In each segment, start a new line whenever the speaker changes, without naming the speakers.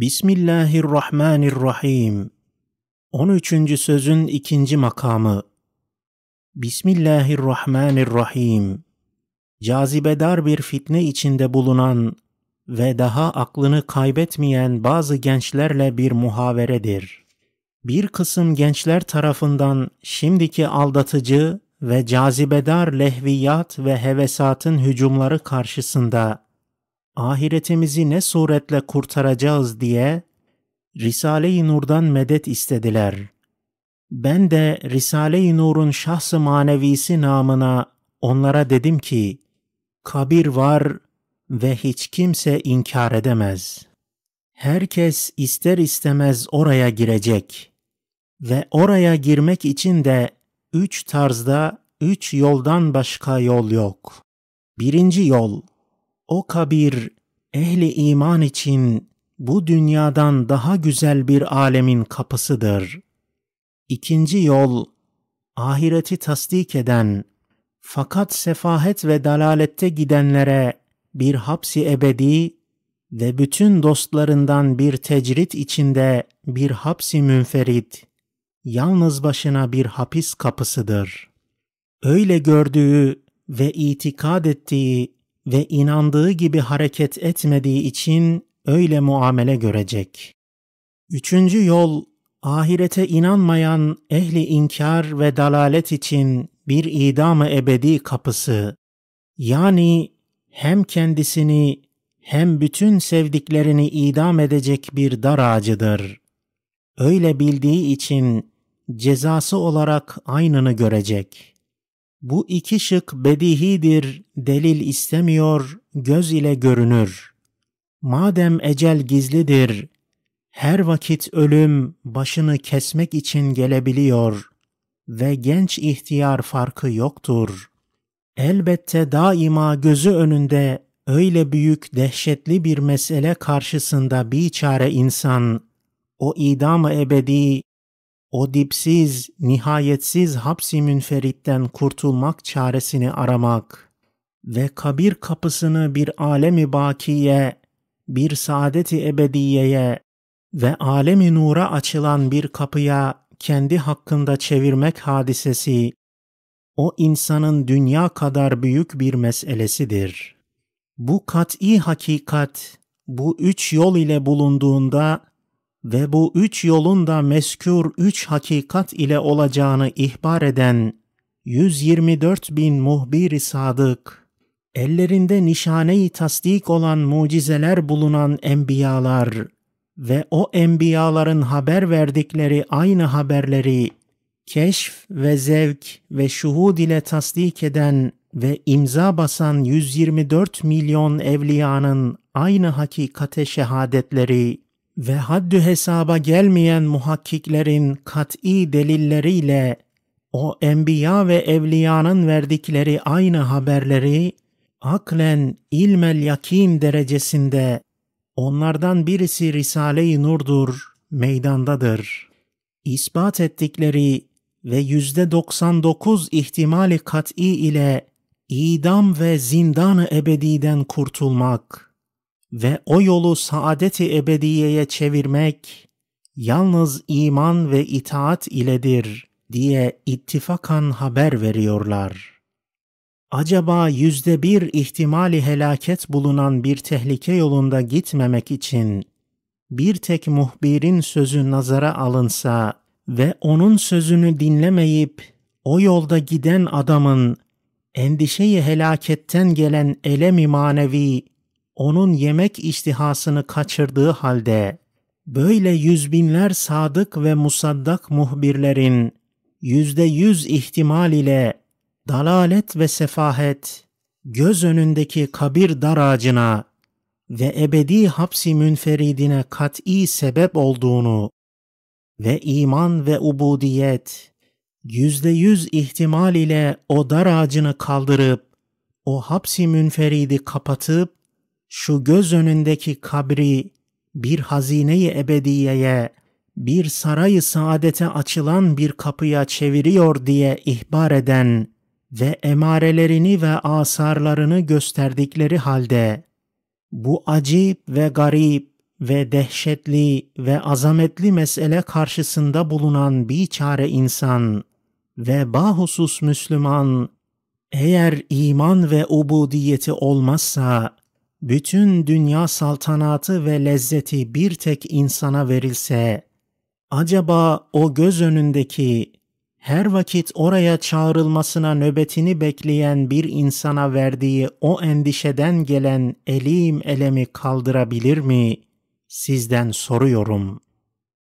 Bismillahirrahmanirrahim. 13. sözün ikinci makamı. Bismillahirrahmanirrahim. Cazibedar bir fitne içinde bulunan ve daha aklını kaybetmeyen bazı gençlerle bir muhaveredir. Bir kısım gençler tarafından şimdiki aldatıcı ve cazibedar lehviyat ve hevesatın hücumları karşısında ahiretimizi ne suretle kurtaracağız diye Risale-i Nur'dan medet istediler. Ben de Risale-i Nur'un şahsı manevisi namına onlara dedim ki, kabir var ve hiç kimse inkar edemez. Herkes ister istemez oraya girecek ve oraya girmek için de üç tarzda üç yoldan başka yol yok. Birinci yol, o kabir ehli iman için bu dünyadan daha güzel bir alemin kapısıdır. İkinci yol ahireti tasdik eden fakat sefahet ve dalalette gidenlere bir hapsi ebedi ve bütün dostlarından bir tecrit içinde bir hapsi münferit, yalnız başına bir hapis kapısıdır. Öyle gördüğü ve itikad ettiği ve inandığı gibi hareket etmediği için öyle muamele görecek. Üçüncü yol, ahirete inanmayan ehli inkar ve dalalet için bir idam-ı ebedi kapısı. Yani hem kendisini hem bütün sevdiklerini idam edecek bir dar ağacıdır. Öyle bildiği için cezası olarak aynını görecek. Bu iki şık bedihidir, delil istemiyor, göz ile görünür. Madem ecel gizlidir, her vakit ölüm başını kesmek için gelebiliyor ve genç ihtiyar farkı yoktur. Elbette daima gözü önünde öyle büyük dehşetli bir mesele karşısında bir çare insan o idam ebedi o dipsiz, nihayetsiz hapsi münferitten kurtulmak çaresini aramak ve kabir kapısını bir alemi bakiye, bir saadeti ebediyeye ve alemi nura açılan bir kapıya kendi hakkında çevirmek hadisesi, o insanın dünya kadar büyük bir meselesidir. Bu kat'i hakikat, bu üç yol ile bulunduğunda ve bu üç yolun da meskür üç hakikat ile olacağını ihbar eden 124 bin muhbir-i sadık, ellerinde nişane-i tasdik olan mucizeler bulunan enbiyalar ve o enbiyaların haber verdikleri aynı haberleri keşf ve zevk ve şuhud ile tasdik eden ve imza basan 124 milyon evliyanın aynı hakikate şehadetleri ve haddü hesaba gelmeyen muhakkiklerin kat'i delilleriyle o enbiya ve evliyanın verdikleri aynı haberleri aklen ilmel yakin derecesinde onlardan birisi Risale-i Nur'dur, meydandadır. İspat ettikleri ve yüzde 99 ihtimali kat'i ile idam ve zindan ebediden kurtulmak.'' ve o yolu saadeti ebediyeye çevirmek yalnız iman ve itaat iledir diye ittifakan haber veriyorlar. Acaba yüzde bir ihtimali helaket bulunan bir tehlike yolunda gitmemek için bir tek muhbirin sözü nazara alınsa ve onun sözünü dinlemeyip o yolda giden adamın endişeyi helaketten gelen elemi manevi onun yemek istihasını kaçırdığı halde böyle yüz binler sadık ve musaddak muhbirlerin yüzde yüz ihtimal ile dalalet ve sefahet göz önündeki kabir daracına ve ebedi hapsi münferidine kat'i sebep olduğunu ve iman ve ubudiyet yüzde yüz ihtimal ile o daracını kaldırıp o hapsi münferidi kapatıp şu göz önündeki kabri bir hazineyi ebediyeye, bir sarayı saadete açılan bir kapıya çeviriyor diye ihbar eden ve emarelerini ve asarlarını gösterdikleri halde bu acip ve garip ve dehşetli ve azametli mesele karşısında bulunan bir çare insan ve bahusus Müslüman eğer iman ve ubudiyeti olmazsa bütün dünya saltanatı ve lezzeti bir tek insana verilse, acaba o göz önündeki her vakit oraya çağrılmasına nöbetini bekleyen bir insana verdiği o endişeden gelen elim elemi kaldırabilir mi? Sizden soruyorum.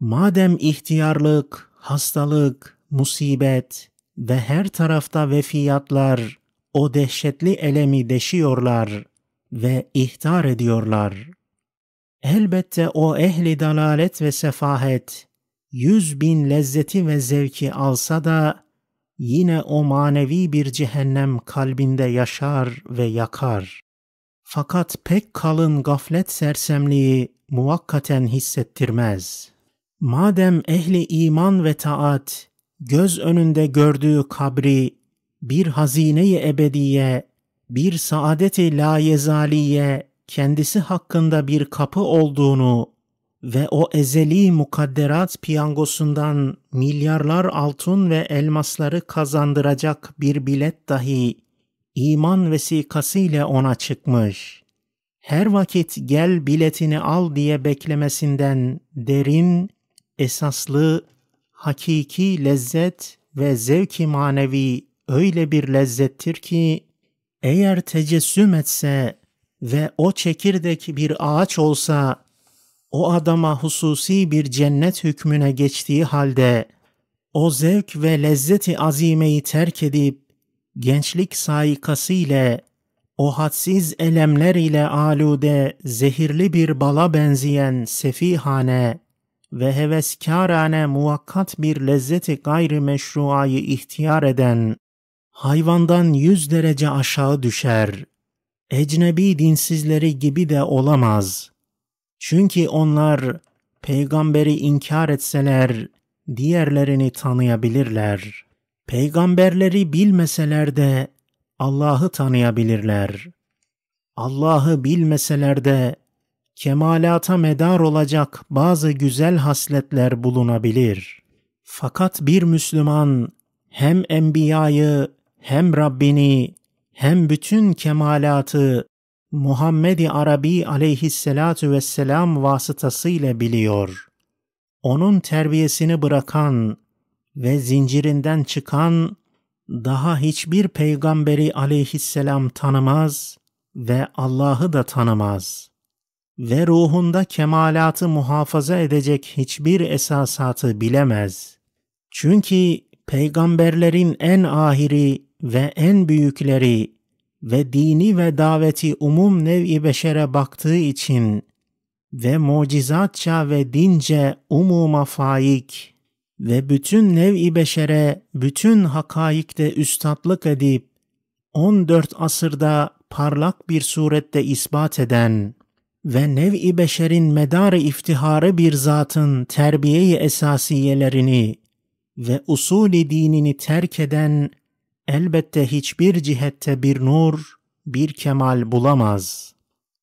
Madem ihtiyarlık, hastalık, musibet ve her tarafta vefiyatlar o dehşetli elemi deşiyorlar.'' ve ihtar ediyorlar. Elbette o ehli dalalet ve sefahet, yüz bin lezzeti ve zevki alsa da, yine o manevi bir cehennem kalbinde yaşar ve yakar. Fakat pek kalın gaflet sersemliği muvakkaten hissettirmez. Madem ehli iman ve taat, göz önünde gördüğü kabri, bir hazine ebediye bir saadeti layezaliye kendisi hakkında bir kapı olduğunu ve o ezeli mukadderat piyangosundan milyarlar altın ve elmasları kazandıracak bir bilet dahi iman vesikasıyla ona çıkmış. Her vakit gel biletini al diye beklemesinden derin, esaslı, hakiki lezzet ve zevki manevi öyle bir lezzettir ki eğer tecessüm etse ve o çekirdek bir ağaç olsa, o adama hususi bir cennet hükmüne geçtiği halde, o zevk ve lezzeti azimeyi terk edip, gençlik saikası ile, o hadsiz elemler ile alude zehirli bir bala benzeyen sefihane ve heveskârane muvakkat bir lezzeti gayri ihtiyar eden hayvandan yüz derece aşağı düşer. Ecnebi dinsizleri gibi de olamaz. Çünkü onlar peygamberi inkar etseler diğerlerini tanıyabilirler. Peygamberleri bilmeseler de Allah'ı tanıyabilirler. Allah'ı bilmeseler de kemalata medar olacak bazı güzel hasletler bulunabilir. Fakat bir Müslüman hem enbiyayı hem Rabbini hem bütün kemalatı Muhammed-i Arabi aleyhisselatu vesselam vasıtasıyla biliyor. Onun terbiyesini bırakan ve zincirinden çıkan daha hiçbir peygamberi aleyhisselam tanımaz ve Allah'ı da tanımaz. Ve ruhunda kemalatı muhafaza edecek hiçbir esasatı bilemez. Çünkü peygamberlerin en ahiri ve en büyükleri ve dini ve daveti umum nevi beşere baktığı için ve mucizatça ve dince umuma faik ve bütün nevi beşere bütün hakaikte üstatlık edip 14 asırda parlak bir surette ispat eden ve nevi beşerin medarı iftiharı bir zatın terbiyeyi esasiyelerini ve usulü dinini terk eden elbette hiçbir cihette bir nur, bir kemal bulamaz.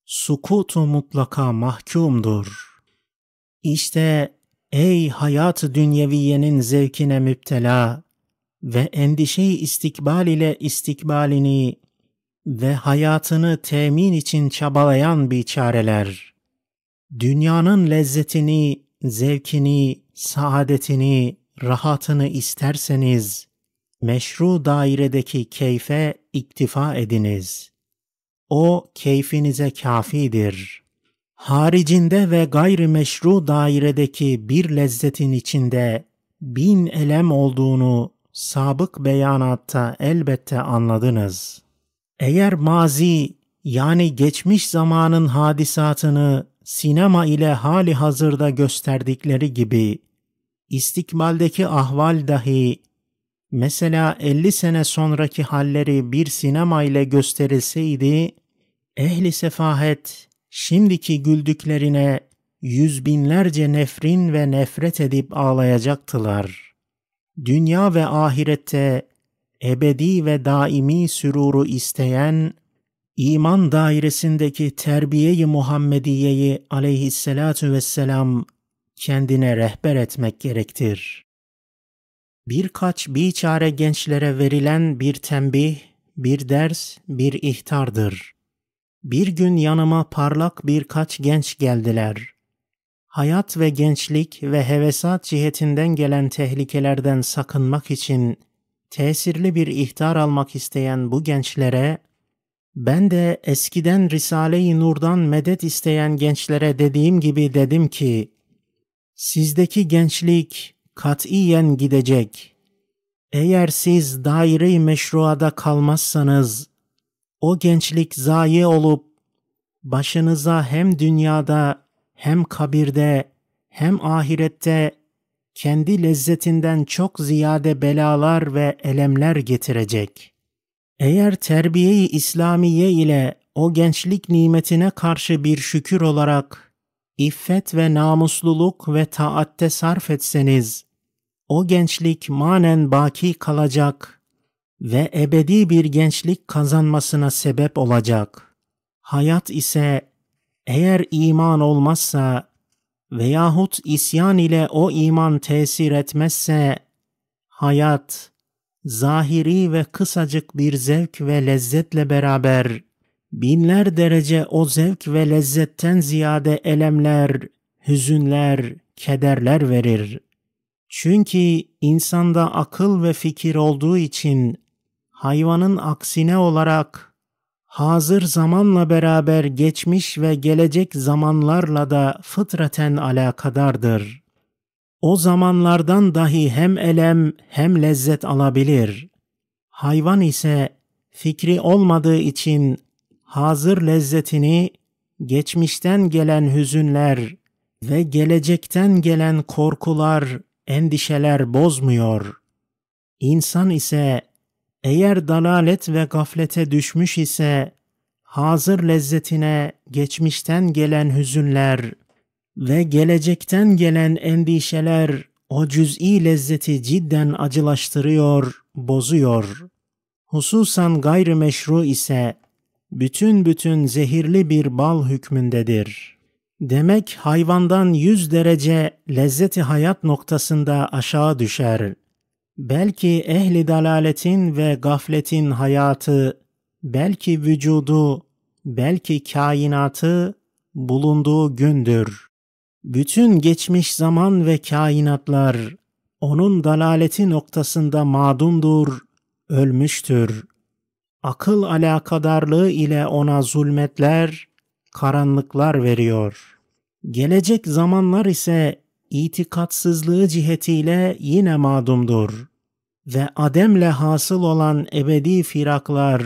Sukutu mutlaka mahkumdur. İşte ey hayat dünyeviyenin zevkine müptela ve endişeyi istikbal ile istikbalini ve hayatını temin için çabalayan biçareler. Dünyanın lezzetini, zevkini, saadetini, rahatını isterseniz, meşru dairedeki keyfe iktifa ediniz. O keyfinize kafidir. Haricinde ve gayri meşru dairedeki bir lezzetin içinde bin elem olduğunu sabık beyanatta elbette anladınız. Eğer mazi yani geçmiş zamanın hadisatını sinema ile hali hazırda gösterdikleri gibi istikmaldeki ahval dahi Mesela 50 sene sonraki halleri bir sinema ile gösterilseydi, ehli sefahet şimdiki güldüklerine yüz binlerce nefrin ve nefret edip ağlayacaktılar. Dünya ve ahirette ebedi ve daimi süruru isteyen, iman dairesindeki terbiye-i Muhammediye'yi aleyhissalatu vesselam kendine rehber etmek gerektir. Birkaç biçare gençlere verilen bir tembih, bir ders, bir ihtardır. Bir gün yanıma parlak birkaç genç geldiler. Hayat ve gençlik ve hevesat cihetinden gelen tehlikelerden sakınmak için tesirli bir ihtar almak isteyen bu gençlere, ben de eskiden Risale-i Nur'dan medet isteyen gençlere dediğim gibi dedim ki, sizdeki gençlik katiyen gidecek. Eğer siz daire-i meşruada kalmazsanız, o gençlik zayi olup, başınıza hem dünyada, hem kabirde, hem ahirette kendi lezzetinden çok ziyade belalar ve elemler getirecek. Eğer terbiye-i İslamiye ile o gençlik nimetine karşı bir şükür olarak iffet ve namusluluk ve taatte sarf etseniz, o gençlik manen baki kalacak ve ebedi bir gençlik kazanmasına sebep olacak. Hayat ise eğer iman olmazsa veyahut isyan ile o iman tesir etmezse hayat zahiri ve kısacık bir zevk ve lezzetle beraber binler derece o zevk ve lezzetten ziyade elemler, hüzünler, kederler verir. Çünkü insanda akıl ve fikir olduğu için hayvanın aksine olarak hazır zamanla beraber geçmiş ve gelecek zamanlarla da fıtraten alakadardır. O zamanlardan dahi hem elem hem lezzet alabilir. Hayvan ise fikri olmadığı için hazır lezzetini geçmişten gelen hüzünler ve gelecekten gelen korkular endişeler bozmuyor. İnsan ise eğer dalalet ve gaflete düşmüş ise hazır lezzetine geçmişten gelen hüzünler ve gelecekten gelen endişeler o cüz'i lezzeti cidden acılaştırıyor, bozuyor. Hususan gayrimeşru ise bütün bütün zehirli bir bal hükmündedir.'' Demek hayvandan yüz derece lezzeti hayat noktasında aşağı düşer. Belki ehli dalaletin ve gafletin hayatı, belki vücudu, belki kainatı bulunduğu gündür. Bütün geçmiş zaman ve kainatlar onun dalaleti noktasında madumdur, ölmüştür. Akıl alakadarlığı ile ona zulmetler, karanlıklar veriyor. Gelecek zamanlar ise itikatsızlığı cihetiyle yine madumdur. Ve Adem'le hasıl olan ebedi firaklar,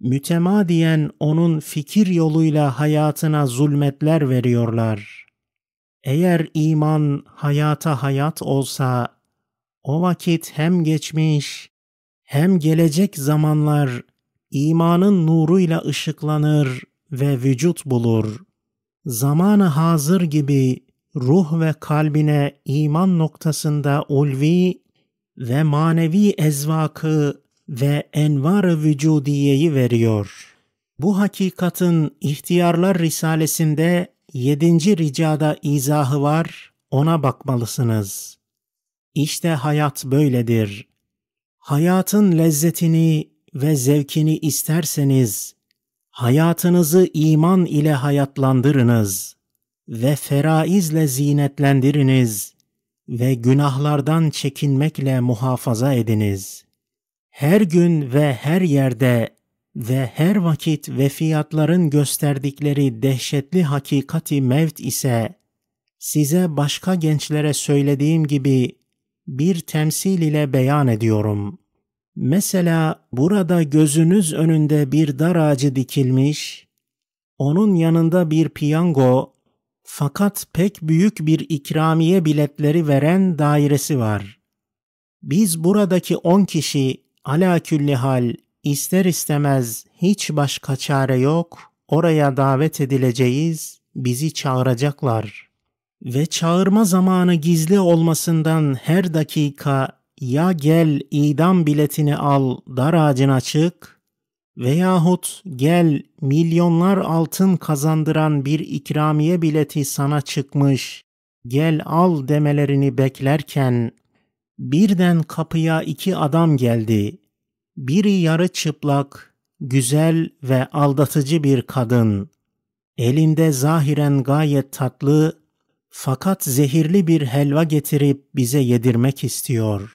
mütemadiyen onun fikir yoluyla hayatına zulmetler veriyorlar. Eğer iman hayata hayat olsa, o vakit hem geçmiş hem gelecek zamanlar imanın nuruyla ışıklanır ve vücut bulur. Zamanı hazır gibi ruh ve kalbine iman noktasında ulvi ve manevi ezvakı ve envar vücudiyeyi veriyor. Bu hakikatin ihtiyarlar risalesinde yedinci ricada izahı var, ona bakmalısınız. İşte hayat böyledir. Hayatın lezzetini ve zevkini isterseniz Hayatınızı iman ile hayatlandırınız ve feraizle zinetlendiriniz ve günahlardan çekinmekle muhafaza ediniz. Her gün ve her yerde ve her vakit vefiyatların gösterdikleri dehşetli hakikati mevt ise size başka gençlere söylediğim gibi bir temsil ile beyan ediyorum.'' Mesela burada gözünüz önünde bir dar ağacı dikilmiş, onun yanında bir piyango fakat pek büyük bir ikramiye biletleri veren dairesi var. Biz buradaki on kişi ala külli hal ister istemez hiç başka çare yok, oraya davet edileceğiz, bizi çağıracaklar. Ve çağırma zamanı gizli olmasından her dakika ya gel idam biletini al dar ağacına çık veyahut gel milyonlar altın kazandıran bir ikramiye bileti sana çıkmış gel al demelerini beklerken birden kapıya iki adam geldi. Biri yarı çıplak, güzel ve aldatıcı bir kadın. Elinde zahiren gayet tatlı fakat zehirli bir helva getirip bize yedirmek istiyor.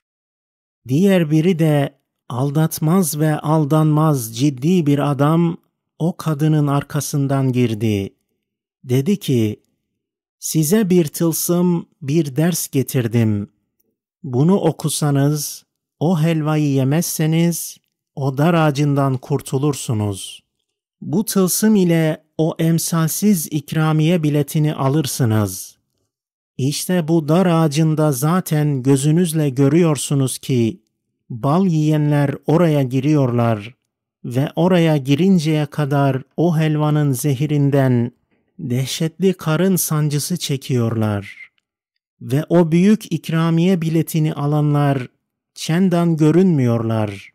Diğer biri de aldatmaz ve aldanmaz ciddi bir adam o kadının arkasından girdi. Dedi ki, size bir tılsım, bir ders getirdim. Bunu okusanız, o helvayı yemezseniz, o dar ağacından kurtulursunuz. Bu tılsım ile o emsalsiz ikramiye biletini alırsınız. İşte bu dar ağacında zaten gözünüzle görüyorsunuz ki bal yiyenler oraya giriyorlar ve oraya girinceye kadar o helvanın zehirinden dehşetli karın sancısı çekiyorlar. Ve o büyük ikramiye biletini alanlar çendan görünmüyorlar.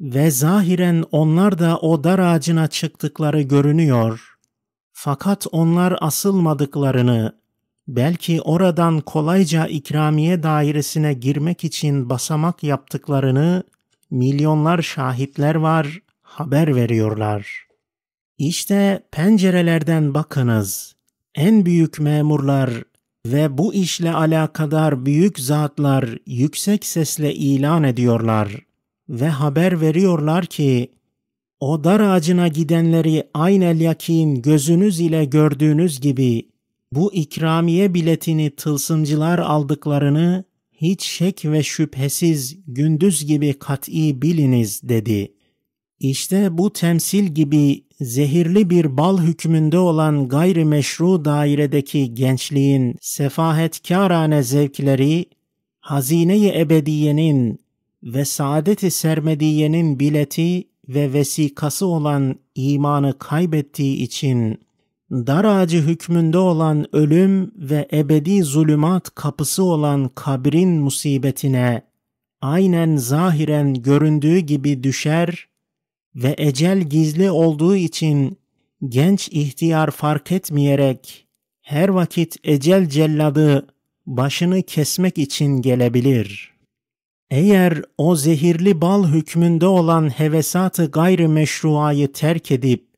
Ve zahiren onlar da o dar ağacına çıktıkları görünüyor. Fakat onlar asılmadıklarını, belki oradan kolayca ikramiye dairesine girmek için basamak yaptıklarını milyonlar şahitler var, haber veriyorlar. İşte pencerelerden bakınız. En büyük memurlar ve bu işle alakadar büyük zatlar yüksek sesle ilan ediyorlar ve haber veriyorlar ki o dar ağacına gidenleri aynel yakin gözünüz ile gördüğünüz gibi bu ikramiye biletini tılsımcılar aldıklarını hiç şek ve şüphesiz gündüz gibi kat'i biliniz dedi. İşte bu temsil gibi zehirli bir bal hükmünde olan gayri meşru dairedeki gençliğin sefahetkarane zevkleri, hazineyi ebediyenin ve saadeti sermediyenin bileti ve vesikası olan imanı kaybettiği için dar ağacı hükmünde olan ölüm ve ebedi zulümat kapısı olan kabrin musibetine aynen zahiren göründüğü gibi düşer ve ecel gizli olduğu için genç ihtiyar fark etmeyerek her vakit ecel celladı başını kesmek için gelebilir. Eğer o zehirli bal hükmünde olan hevesatı gayrimeşruayı terk edip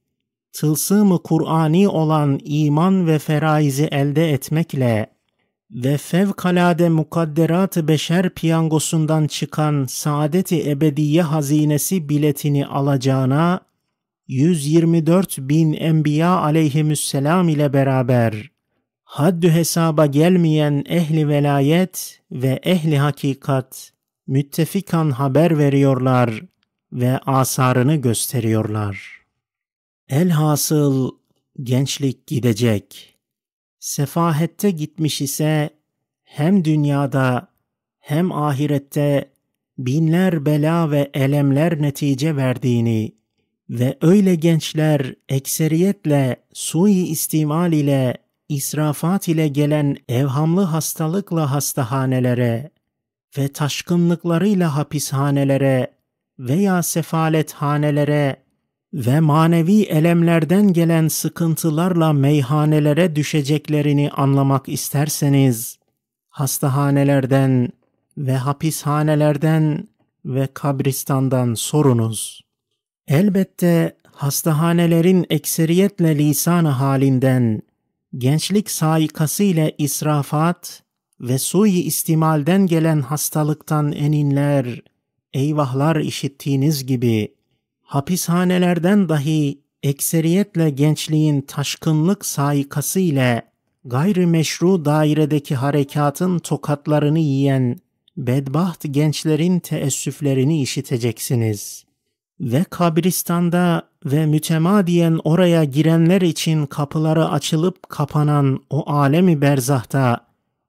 tılsım-ı Kur'ani olan iman ve feraizi elde etmekle ve fevkalade mukadderat-ı beşer piyangosundan çıkan saadeti ebediye hazinesi biletini alacağına 124 bin enbiya aleyhimüsselam ile beraber haddü hesaba gelmeyen ehli velayet ve ehli hakikat müttefikan haber veriyorlar ve asarını gösteriyorlar.'' Elhasıl gençlik gidecek. Sefahette gitmiş ise hem dünyada hem ahirette binler bela ve elemler netice verdiğini ve öyle gençler ekseriyetle sui istimal ile israfat ile gelen evhamlı hastalıkla hastahanelere ve taşkınlıklarıyla hapishanelere veya sefalethanelere ve manevi elemlerden gelen sıkıntılarla meyhanelere düşeceklerini anlamak isterseniz, hastahanelerden ve hapishanelerden ve kabristandan sorunuz. Elbette hastahanelerin ekseriyetle lisanı halinden, gençlik saikası ile israfat ve suyi istimalden gelen hastalıktan eninler, eyvahlar işittiğiniz gibi, hapishanelerden dahi ekseriyetle gençliğin taşkınlık saikası ile gayrimeşru dairedeki harekatın tokatlarını yiyen bedbaht gençlerin teessüflerini işiteceksiniz. Ve kabristanda ve mütemadiyen oraya girenler için kapıları açılıp kapanan o alemi berzahta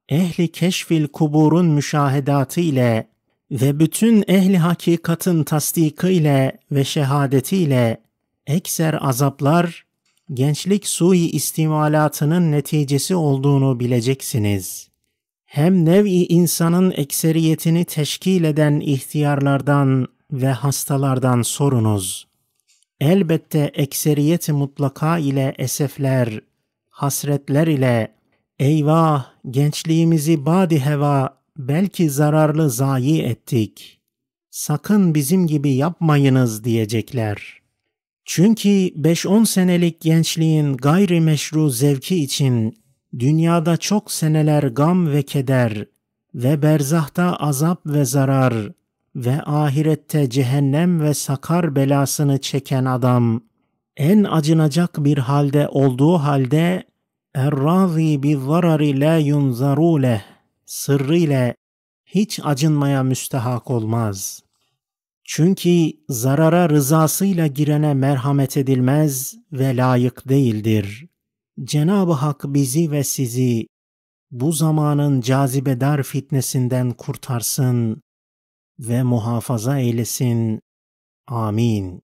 ehli keşfil kuburun müşahedatı ile ve bütün ehli hakikatın tasdikiyle ve şehadetiyle ekser azaplar gençlik sui istimalatının neticesi olduğunu bileceksiniz. Hem nev'i insanın ekseriyetini teşkil eden ihtiyarlardan ve hastalardan sorunuz. Elbette ekseriyeti mutlaka ile esefler, hasretler ile eyvah gençliğimizi badi heva belki zararlı zayi ettik. Sakın bizim gibi yapmayınız diyecekler. Çünkü 5-10 senelik gençliğin gayri meşru zevki için dünyada çok seneler gam ve keder ve berzahta azap ve zarar ve ahirette cehennem ve sakar belasını çeken adam en acınacak bir halde olduğu halde razi bi zarari la yunzaru leh sırrı ile hiç acınmaya müstehak olmaz. Çünkü zarara rızasıyla girene merhamet edilmez ve layık değildir. Cenab-ı Hak bizi ve sizi bu zamanın cazibedar fitnesinden kurtarsın ve muhafaza eylesin. Amin.